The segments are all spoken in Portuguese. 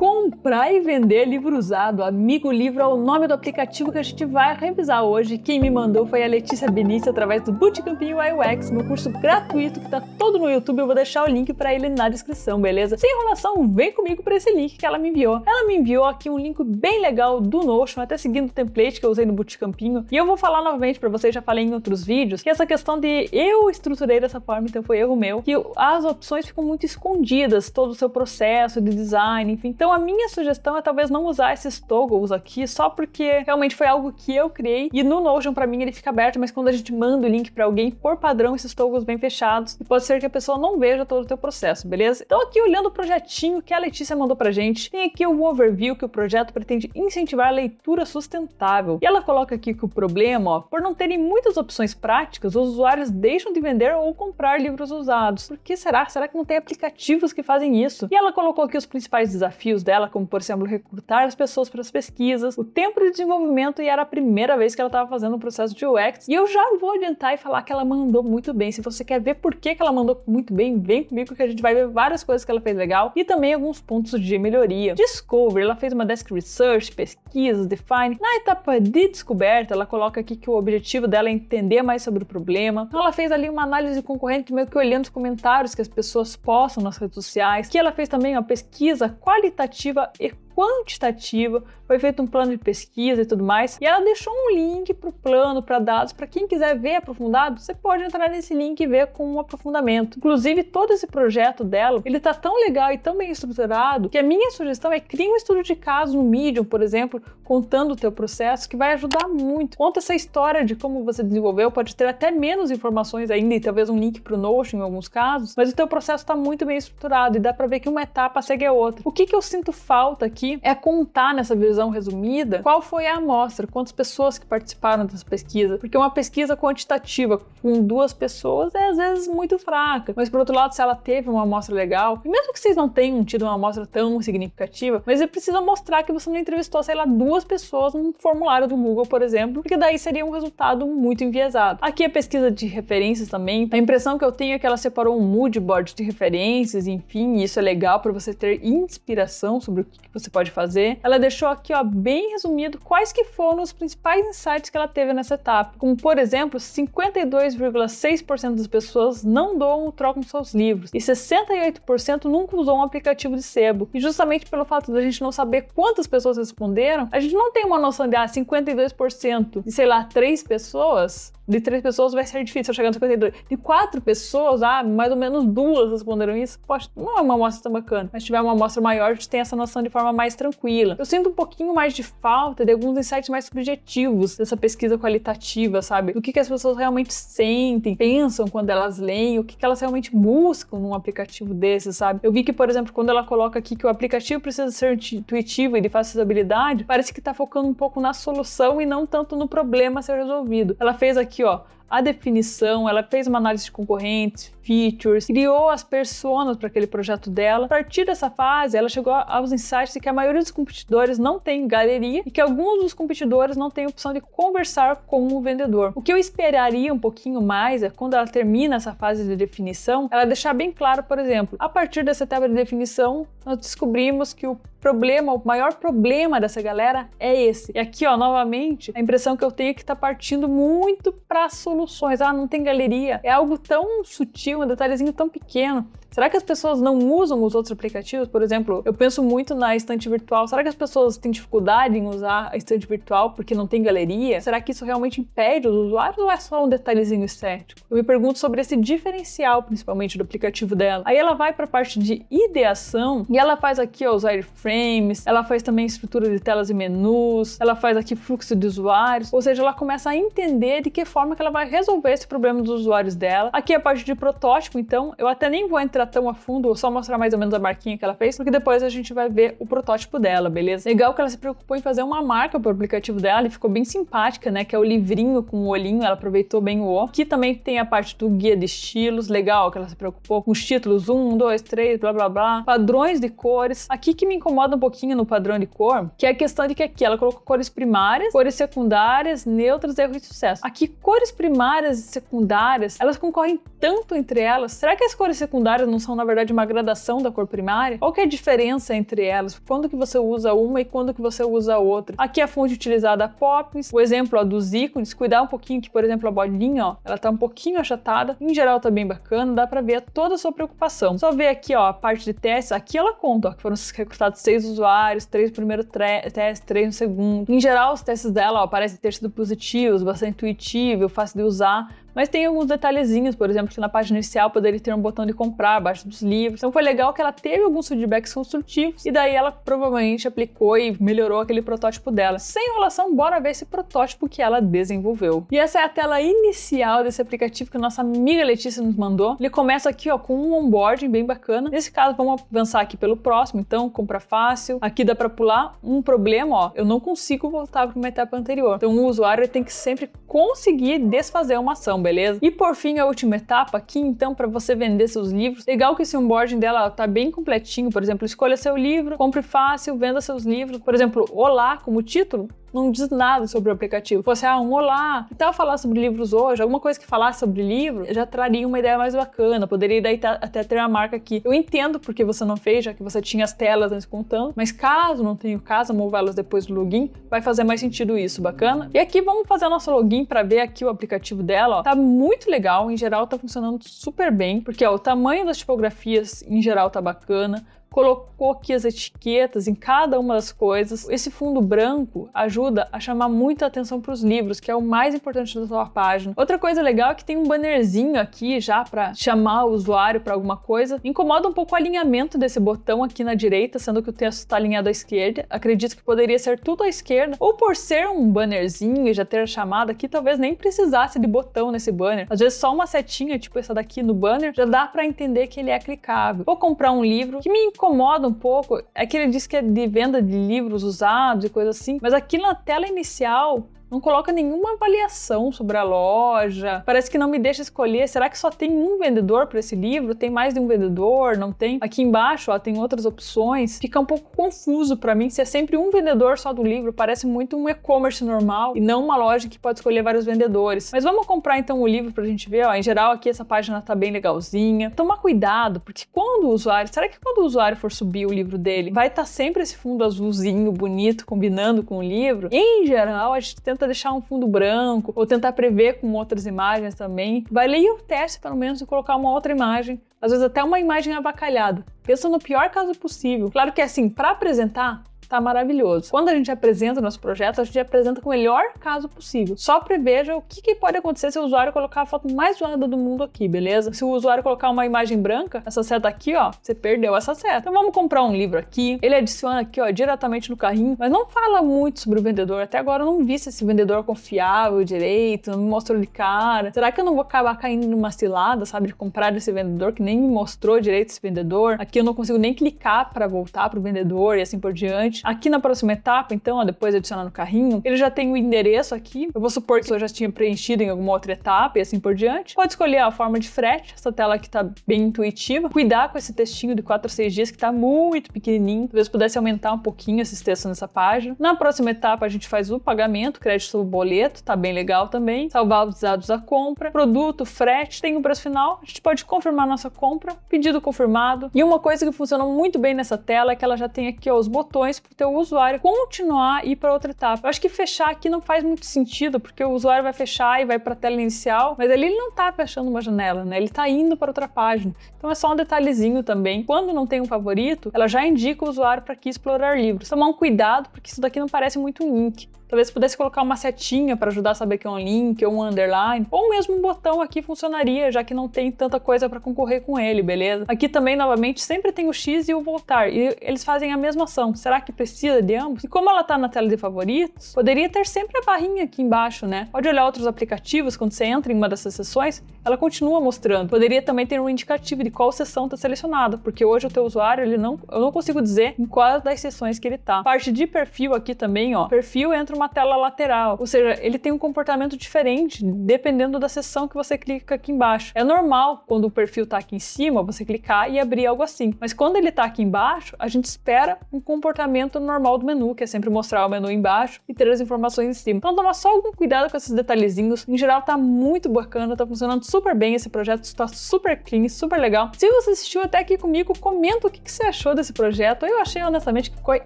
comprar e vender livro usado. Amigo Livro é o nome do aplicativo que a gente vai revisar hoje. Quem me mandou foi a Letícia Benício através do Bootcampinho UX, meu curso gratuito que tá todo no YouTube. Eu vou deixar o link para ele na descrição, beleza? Sem enrolação, vem comigo para esse link que ela me enviou. Ela me enviou aqui um link bem legal do Notion, até seguindo o template que eu usei no Bootcampinho. E eu vou falar novamente para vocês, já falei em outros vídeos, que essa questão de eu estruturei dessa forma, então foi erro meu, que as opções ficam muito escondidas, todo o seu processo de design, enfim. Então então a minha sugestão é talvez não usar esses toggles aqui só porque realmente foi algo que eu criei e no Notion para mim ele fica aberto, mas quando a gente manda o link para alguém, por padrão esses toggles vêm fechados e pode ser que a pessoa não veja todo o teu processo, beleza? Então aqui olhando o projetinho que a Letícia mandou pra gente, tem aqui o overview que o projeto pretende incentivar a leitura sustentável. E ela coloca aqui que o problema, ó, por não terem muitas opções práticas, os usuários deixam de vender ou comprar livros usados. Por que será? Será que não tem aplicativos que fazem isso? E ela colocou aqui os principais desafios desafios dela, como por exemplo recrutar as pessoas para as pesquisas, o tempo de desenvolvimento e era a primeira vez que ela estava fazendo o um processo de UX. E eu já vou adiantar e falar que ela mandou muito bem. Se você quer ver por que, que ela mandou muito bem, vem comigo que a gente vai ver várias coisas que ela fez legal e também alguns pontos de melhoria. Discovery, ela fez uma desk research, pesquisas, define. Na etapa de descoberta, ela coloca aqui que o objetivo dela é entender mais sobre o problema. Então ela fez ali uma análise concorrente, meio que olhando os comentários que as pessoas postam nas redes sociais, que ela fez também uma pesquisa qualitativa e quantitativa, foi feito um plano de pesquisa e tudo mais, e ela deixou um link para o plano, para dados, para quem quiser ver aprofundado, você pode entrar nesse link e ver com um aprofundamento. Inclusive, todo esse projeto dela, ele está tão legal e tão bem estruturado que a minha sugestão é crie um estudo de caso no Medium, por exemplo, contando o teu processo, que vai ajudar muito. Conta essa história de como você desenvolveu, pode ter até menos informações ainda e talvez um link para o Notion em alguns casos, mas o teu processo está muito bem estruturado e dá para ver que uma etapa segue a outra. O que, que eu sinto falta aqui é contar nessa visão resumida qual foi a amostra, quantas pessoas que participaram dessa pesquisa, porque uma pesquisa quantitativa com duas pessoas é às vezes muito fraca, mas por outro lado, se ela teve uma amostra legal, mesmo que vocês não tenham tido uma amostra tão significativa, mas você precisa mostrar que você não entrevistou, sei lá, duas pessoas num formulário do Google, por exemplo, porque daí seria um resultado muito enviesado. Aqui a pesquisa de referências também, a impressão que eu tenho é que ela separou um mood board de referências, enfim, isso é legal para você ter inspiração sobre o que você você pode fazer. Ela deixou aqui, ó, bem resumido quais que foram os principais insights que ela teve nessa etapa. Como, por exemplo, 52,6% das pessoas não doam ou trocam seus livros e 68% nunca usou um aplicativo de sebo. E justamente pelo fato da gente não saber quantas pessoas responderam, a gente não tem uma noção de, ah, 52% de, sei lá, três pessoas de três pessoas vai ser difícil chegar nos 52. De quatro pessoas, ah, mais ou menos duas responderam isso. Poxa, não é uma amostra tão bacana. Mas se tiver uma amostra maior, a gente tem essa noção de forma mais tranquila. Eu sinto um pouquinho mais de falta de alguns insights mais subjetivos dessa pesquisa qualitativa, sabe? O que, que as pessoas realmente sentem, pensam quando elas leem, o que, que elas realmente buscam num aplicativo desse, sabe? Eu vi que, por exemplo, quando ela coloca aqui que o aplicativo precisa ser intuitivo e de facilidade, parece que tá focando um pouco na solução e não tanto no problema a ser resolvido. Ela fez aqui, ó, a definição, ela fez uma análise de concorrentes, features, criou as personas para aquele projeto dela. A partir dessa fase, ela chegou aos insights de que a maioria dos competidores não tem galeria e que alguns dos competidores não têm opção de conversar com o vendedor. O que eu esperaria um pouquinho mais é quando ela termina essa fase de definição, ela deixar bem claro, por exemplo, a partir dessa etapa de definição, nós descobrimos que o problema, o maior problema dessa galera é esse. E aqui, ó, novamente, a impressão que eu tenho é que tá partindo muito para soluções. Ah, não tem galeria. É algo tão sutil, um detalhezinho tão pequeno. Será que as pessoas não usam os outros aplicativos? Por exemplo, eu penso muito na estante virtual. Será que as pessoas têm dificuldade em usar a estante virtual porque não tem galeria? Será que isso realmente impede os usuários ou é só um detalhezinho estético? Eu me pergunto sobre esse diferencial, principalmente do aplicativo dela. Aí ela vai para a parte de ideação e ela faz aqui ó, os wireframes, ela faz também estrutura de telas e menus, ela faz aqui fluxo de usuários, ou seja, ela começa a entender de que forma que ela vai resolver esse problema dos usuários dela. Aqui é a parte de protótipo, então eu até nem vou entrar entrar tão a fundo, ou só mostrar mais ou menos a marquinha que ela fez, porque depois a gente vai ver o protótipo dela, beleza? Legal que ela se preocupou em fazer uma marca pro aplicativo dela e ficou bem simpática, né? Que é o livrinho com o olhinho, ela aproveitou bem o O. Aqui também tem a parte do guia de estilos, legal que ela se preocupou com os títulos 1, 2, 3, blá blá blá, padrões de cores. Aqui que me incomoda um pouquinho no padrão de cor, que é a questão de que aqui ela colocou cores primárias, cores secundárias, neutras, erro e sucesso. Aqui cores primárias e secundárias, elas concorrem tanto entre elas. Será que as cores secundárias não são na verdade uma gradação da cor primária? Qual que é a diferença entre elas? Quando que você usa uma e quando que você usa a outra? Aqui é a fonte utilizada é Pops, o exemplo ó, dos ícones, cuidar um pouquinho que, por exemplo, a bolinha, ó, ela tá um pouquinho achatada, em geral tá bem bacana, dá para ver toda a sua preocupação. Só ver aqui, ó, a parte de testes, aqui ela conta, ó, que foram recrutados seis usuários, três no primeiro teste, três no segundo. Em geral, os testes dela, ó, parecem ter sido positivos, bastante intuitivo, fácil de usar, mas tem alguns detalhezinhos, por exemplo, que na página inicial poderia ter um botão de comprar abaixo dos livros. Então foi legal que ela teve alguns feedbacks construtivos e daí ela provavelmente aplicou e melhorou aquele protótipo dela. Sem enrolação, bora ver esse protótipo que ela desenvolveu. E essa é a tela inicial desse aplicativo que a nossa amiga Letícia nos mandou. Ele começa aqui ó, com um onboarding bem bacana. Nesse caso, vamos avançar aqui pelo próximo, então, compra fácil. Aqui dá para pular um problema, ó. Eu não consigo voltar para uma etapa anterior. Então o usuário tem que sempre conseguir desfazer uma ação. Então, beleza? E por fim, a última etapa aqui, então, para você vender seus livros. Legal que esse onboarding dela tá bem completinho, por exemplo, escolha seu livro, compre fácil, venda seus livros. Por exemplo, Olá como título, não diz nada sobre o aplicativo. Fosse, ah, um olá, que tal falar sobre livros hoje? Alguma coisa que falasse sobre livro já traria uma ideia mais bacana. Poderia daí até ter uma marca aqui. Eu entendo porque você não fez, já que você tinha as telas antes contando, mas caso não tenha o caso, movê-las depois do login, vai fazer mais sentido isso, bacana? E aqui vamos fazer nosso login para ver aqui o aplicativo dela, ó. Tá muito legal, em geral tá funcionando super bem, porque ó, o tamanho das tipografias em geral tá bacana, colocou aqui as etiquetas em cada uma das coisas. Esse fundo branco ajuda a chamar muita atenção para os livros, que é o mais importante da sua página. Outra coisa legal é que tem um bannerzinho aqui já para chamar o usuário para alguma coisa. Incomoda um pouco o alinhamento desse botão aqui na direita, sendo que o texto está alinhado à esquerda. Acredito que poderia ser tudo à esquerda, ou por ser um bannerzinho e já ter a chamada aqui, talvez nem precisasse de botão nesse banner. Às vezes só uma setinha, tipo essa daqui no banner, já dá para entender que ele é clicável. Vou comprar um livro que me incomoda um pouco é que ele diz que é de venda de livros usados e coisa assim, mas aqui na tela inicial não coloca nenhuma avaliação sobre a loja, parece que não me deixa escolher. Será que só tem um vendedor para esse livro? Tem mais de um vendedor? Não tem? Aqui embaixo, ó, tem outras opções. Fica um pouco confuso para mim se é sempre um vendedor só do livro. Parece muito um e-commerce normal e não uma loja que pode escolher vários vendedores. Mas vamos comprar então o livro para a gente ver. Ó, em geral, aqui essa página tá bem legalzinha. Tomar cuidado, porque quando o usuário, será que quando o usuário for subir o livro dele, vai estar tá sempre esse fundo azulzinho bonito combinando com o livro? Em geral, a gente tenta tenta deixar um fundo branco ou tentar prever com outras imagens também. Valia o teste, pelo menos, de colocar uma outra imagem às vezes até uma imagem abacalhada Pensa no pior caso possível. Claro que assim, para apresentar, está maravilhoso. Quando a gente apresenta o nosso projeto, a gente apresenta com o melhor caso possível. Só preveja o que, que pode acontecer se o usuário colocar a foto mais zoada do mundo aqui, beleza? Se o usuário colocar uma imagem branca, essa seta aqui, ó, você perdeu essa seta. Então vamos comprar um livro aqui, ele adiciona aqui, ó, diretamente no carrinho, mas não fala muito sobre o vendedor. Até agora eu não vi se esse vendedor é confiável direito, não me mostrou de cara. Será que eu não vou acabar caindo numa cilada, sabe, de comprar desse vendedor que nem me mostrou direito esse vendedor? Aqui eu não consigo nem clicar para voltar pro vendedor e assim por diante. Aqui na próxima etapa, então, ó, depois de adicionar no carrinho, ele já tem o endereço aqui. Eu vou supor que a já tinha preenchido em alguma outra etapa e assim por diante. Pode escolher a forma de frete, essa tela aqui tá bem intuitiva. Cuidar com esse textinho de 4 a 6 dias que tá muito pequenininho. Talvez pudesse aumentar um pouquinho esses textos nessa página. Na próxima etapa, a gente faz o pagamento, crédito sobre boleto, tá bem legal também. Salvar os dados da compra, produto, frete, tem o preço final. A gente pode confirmar nossa compra, pedido confirmado. E uma coisa que funcionou muito bem nessa tela é que ela já tem aqui ó, os botões para o teu usuário continuar e ir para outra etapa. Eu acho que fechar aqui não faz muito sentido, porque o usuário vai fechar e vai para a tela inicial, mas ali ele não está fechando uma janela, né? Ele está indo para outra página. Então é só um detalhezinho também. Quando não tem um favorito, ela já indica o usuário para que explorar livros. Tomar um cuidado, porque isso daqui não parece muito um link. Talvez pudesse colocar uma setinha para ajudar a saber que é um link ou um underline, ou mesmo um botão aqui funcionaria, já que não tem tanta coisa para concorrer com ele, beleza? Aqui também, novamente, sempre tem o X e o voltar, e eles fazem a mesma ação. Será que precisa de ambos? E como ela está na tela de favoritos, poderia ter sempre a barrinha aqui embaixo, né? Pode olhar outros aplicativos, quando você entra em uma dessas sessões, ela continua mostrando. Poderia também ter um indicativo de qual sessão está selecionada, porque hoje o teu usuário, ele não, eu não consigo dizer em quais das sessões que ele está. Parte de perfil aqui também, ó. Perfil entra uma tela lateral. Ou seja, ele tem um comportamento diferente dependendo da seção que você clica aqui embaixo. É normal quando o perfil está aqui em cima você clicar e abrir algo assim. Mas quando ele está aqui embaixo, a gente espera um comportamento normal do menu, que é sempre mostrar o menu embaixo e ter as informações em cima. Então toma só algum cuidado com esses detalhezinhos. Em geral tá muito bacana, tá funcionando super bem esse projeto, está super clean, super legal. Se você assistiu até aqui comigo, comenta o que, que você achou desse projeto. Eu achei honestamente que ficou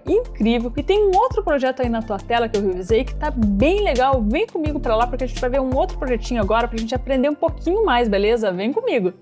incrível. E tem um outro projeto aí na tua tela que eu revisei aí, que tá bem legal. Vem comigo para lá porque a gente vai ver um outro projetinho agora pra gente aprender um pouquinho mais, beleza? Vem comigo!